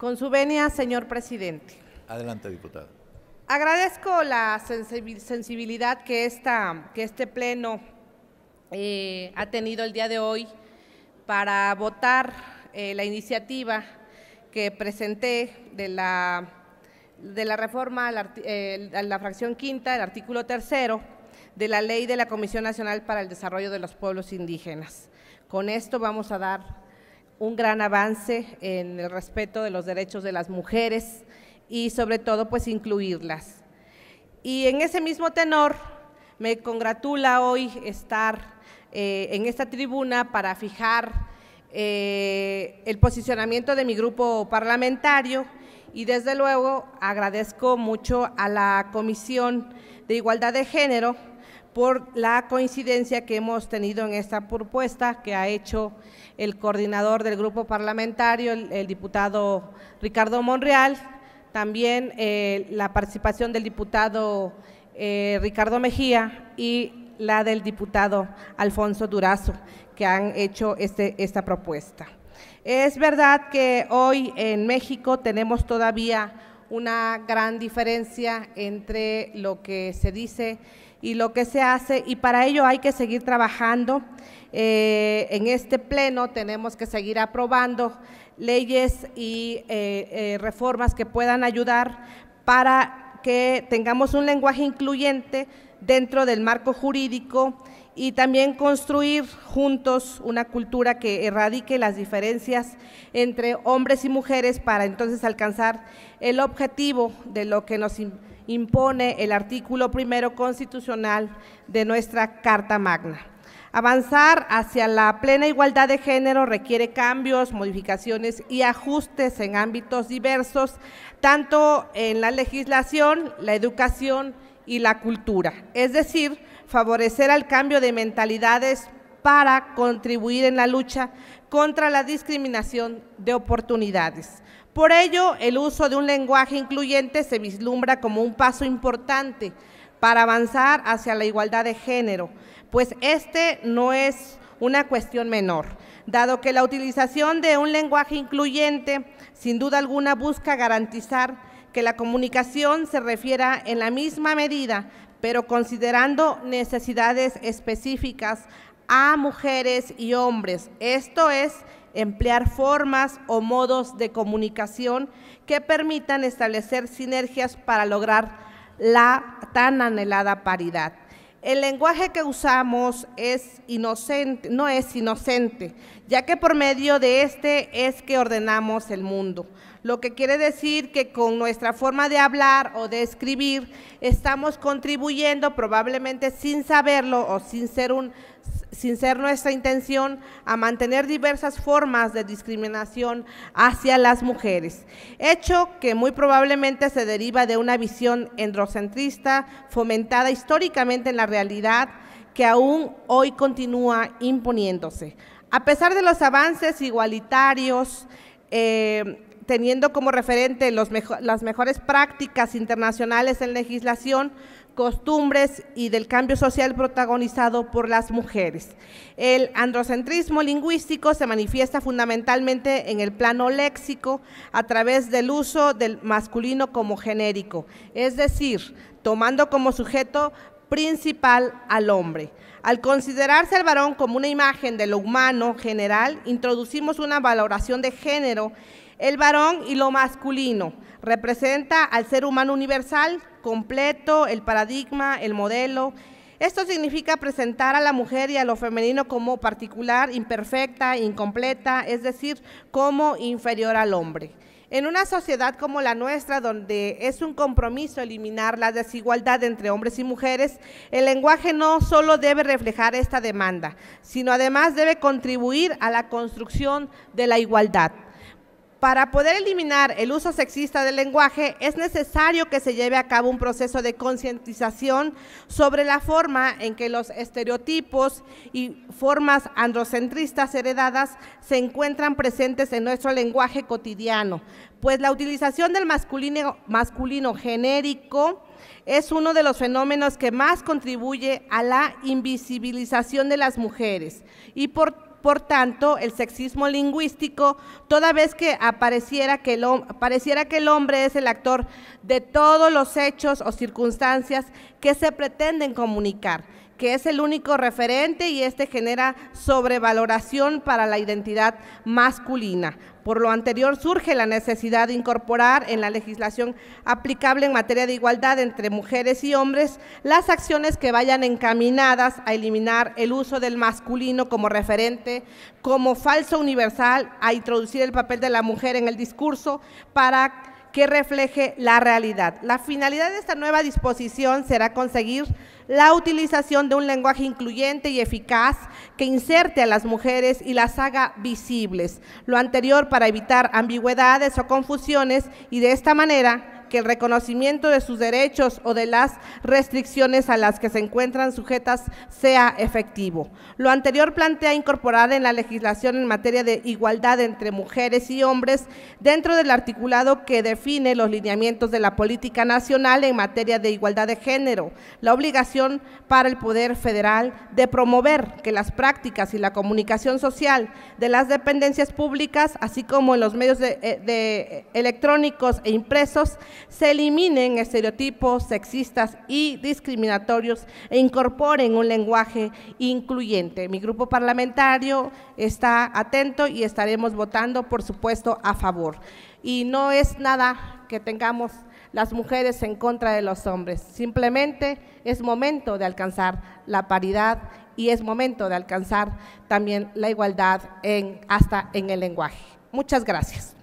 Con su venia, señor presidente. Adelante, diputado. Agradezco la sensibilidad que, este pleno eh, ha tenido el día de hoy para votar eh, la iniciativa que presenté de la, reforma la, eh, a la fracción quinta, el artículo tercero de la ley de la Comisión Nacional para el Desarrollo de los Pueblos Indígenas. Con esto vamos a dar un gran avance en el respeto de los derechos de las mujeres y sobre todo pues incluirlas. Y en ese mismo tenor me congratula hoy estar eh, en esta tribuna para fijar eh, el posicionamiento de mi grupo parlamentario y desde luego agradezco mucho a la Comisión de Igualdad de Género por la coincidencia que hemos tenido en esta propuesta que ha hecho el coordinador del grupo parlamentario, el, diputado Ricardo Monreal, también eh, la participación del diputado eh, Ricardo Mejía y la del diputado Alfonso Durazo, que han hecho este, esta propuesta. Es verdad que hoy en México tenemos todavía una gran diferencia entre lo que se dice y lo que se hace y para ello hay que seguir trabajando. Eh, en este pleno tenemos que seguir aprobando leyes y eh, eh, reformas que puedan ayudar para que tengamos un lenguaje incluyente dentro del marco jurídico y también construir juntos una cultura que erradique las diferencias entre hombres y mujeres para entonces alcanzar el objetivo de lo que nos impone el artículo primero constitucional de nuestra Carta Magna. Avanzar hacia la plena igualdad de género requiere cambios, modificaciones y ajustes en ámbitos diversos, tanto en la legislación, la educación y la cultura. Es decir, favorecer al cambio de mentalidades para contribuir en la lucha contra la discriminación de oportunidades. Por ello, el uso de un lenguaje incluyente se vislumbra como un paso importante para avanzar hacia la igualdad de género, pues este no es una cuestión menor, dado que la utilización de un lenguaje incluyente sin duda alguna busca garantizar que la comunicación se refiera en la misma medida, pero considerando necesidades específicas a mujeres y hombres, esto es emplear formas o modos de comunicación que permitan establecer sinergias para lograr la tan anhelada paridad. El lenguaje que usamos es inocente, no es inocente, ya que por medio de este es que ordenamos el mundo. Lo que quiere decir que con nuestra forma de hablar o de escribir estamos contribuyendo probablemente sin saberlo o sin ser un sin ser nuestra intención, a mantener diversas formas de discriminación hacia las mujeres, hecho que muy probablemente se deriva de una visión endocentrista fomentada históricamente en la realidad que aún hoy continúa imponiéndose. A pesar de los avances igualitarios, eh, teniendo como referente los las mejores prácticas internacionales en legislación, costumbres y del cambio social protagonizado por las mujeres. El androcentrismo lingüístico se manifiesta fundamentalmente en el plano léxico a través del uso del masculino como genérico, es decir, tomando como sujeto principal al hombre. Al considerarse al varón como una imagen de lo humano general, introducimos una valoración de género el varón y lo masculino representa al ser humano universal, completo, el paradigma, el modelo. Esto significa presentar a la mujer y a lo femenino como particular, imperfecta, incompleta, es decir, como inferior al hombre. En una sociedad como la nuestra, donde es un compromiso eliminar la desigualdad entre hombres y mujeres, el lenguaje no solo debe reflejar esta demanda, sino además debe contribuir a la construcción de la igualdad. Para poder eliminar el uso sexista del lenguaje, es necesario que se lleve a cabo un proceso de concientización sobre la forma en que los estereotipos y formas androcentristas heredadas se encuentran presentes en nuestro lenguaje cotidiano, pues la utilización del masculino, genérico es uno de los fenómenos que más contribuye a la invisibilización de las mujeres y por por tanto, el sexismo lingüístico, toda vez que, apareciera que el, pareciera que el hombre es el actor de todos los hechos o circunstancias que se pretenden comunicar que es el único referente y este genera sobrevaloración para la identidad masculina. Por lo anterior surge la necesidad de incorporar en la legislación aplicable en materia de igualdad entre mujeres y hombres las acciones que vayan encaminadas a eliminar el uso del masculino como referente, como falso universal, a introducir el papel de la mujer en el discurso para que refleje la realidad. La finalidad de esta nueva disposición será conseguir la utilización de un lenguaje incluyente y eficaz que inserte a las mujeres y las haga visibles. Lo anterior para evitar ambigüedades o confusiones y de esta manera que el reconocimiento de sus derechos o de las restricciones a las que se encuentran sujetas sea efectivo. Lo anterior plantea incorporar en la legislación en materia de igualdad entre mujeres y hombres dentro del articulado que define los lineamientos de la política nacional en materia de igualdad de género, la obligación para el Poder Federal de promover que las prácticas y la comunicación social de las dependencias públicas, así como en los medios eh, eh, electrónicos e impresos, se eliminen estereotipos sexistas y discriminatorios e incorporen un lenguaje incluyente. Mi grupo parlamentario está atento y estaremos votando, por supuesto, a favor. Y no es nada que tengamos las mujeres en contra de los hombres. Simplemente es momento de alcanzar la paridad y es momento de alcanzar también la igualdad hasta en el lenguaje. Muchas gracias.